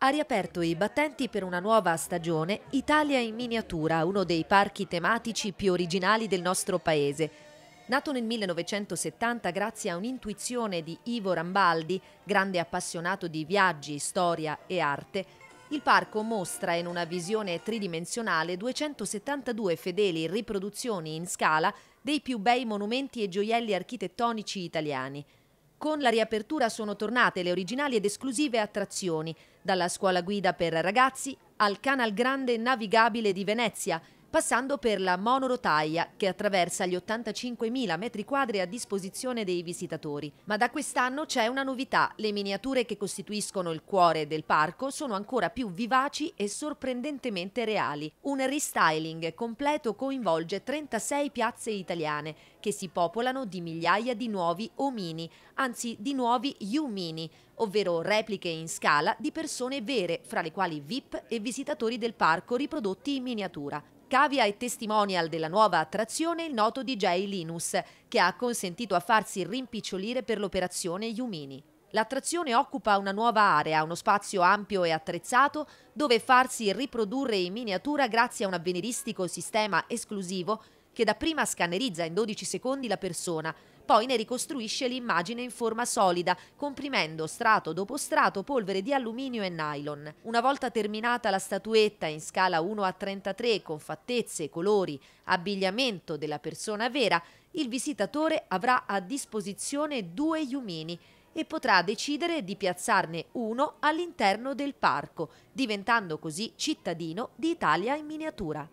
Ha riaperto i battenti per una nuova stagione Italia in miniatura, uno dei parchi tematici più originali del nostro paese. Nato nel 1970 grazie a un'intuizione di Ivo Rambaldi, grande appassionato di viaggi, storia e arte, il parco mostra in una visione tridimensionale 272 fedeli riproduzioni in scala dei più bei monumenti e gioielli architettonici italiani. Con la riapertura sono tornate le originali ed esclusive attrazioni, dalla scuola guida per ragazzi al Canal Grande navigabile di Venezia, passando per la monorotaia che attraversa gli 85.000 metri quadri a disposizione dei visitatori. Ma da quest'anno c'è una novità, le miniature che costituiscono il cuore del parco sono ancora più vivaci e sorprendentemente reali. Un restyling completo coinvolge 36 piazze italiane che si popolano di migliaia di nuovi omini, anzi di nuovi umini, ovvero repliche in scala di persone vere, fra le quali VIP e visitatori del parco riprodotti in miniatura. Cavia e testimonial della nuova attrazione il noto DJ Linus, che ha consentito a farsi rimpicciolire per l'operazione Yumini. L'attrazione occupa una nuova area, uno spazio ampio e attrezzato dove farsi riprodurre in miniatura grazie a un avveniristico sistema esclusivo che dapprima scannerizza in 12 secondi la persona, poi ne ricostruisce l'immagine in forma solida, comprimendo strato dopo strato polvere di alluminio e nylon. Una volta terminata la statuetta in scala 1 a 33 con fattezze, colori, abbigliamento della persona vera, il visitatore avrà a disposizione due iumini e potrà decidere di piazzarne uno all'interno del parco, diventando così cittadino di Italia in miniatura.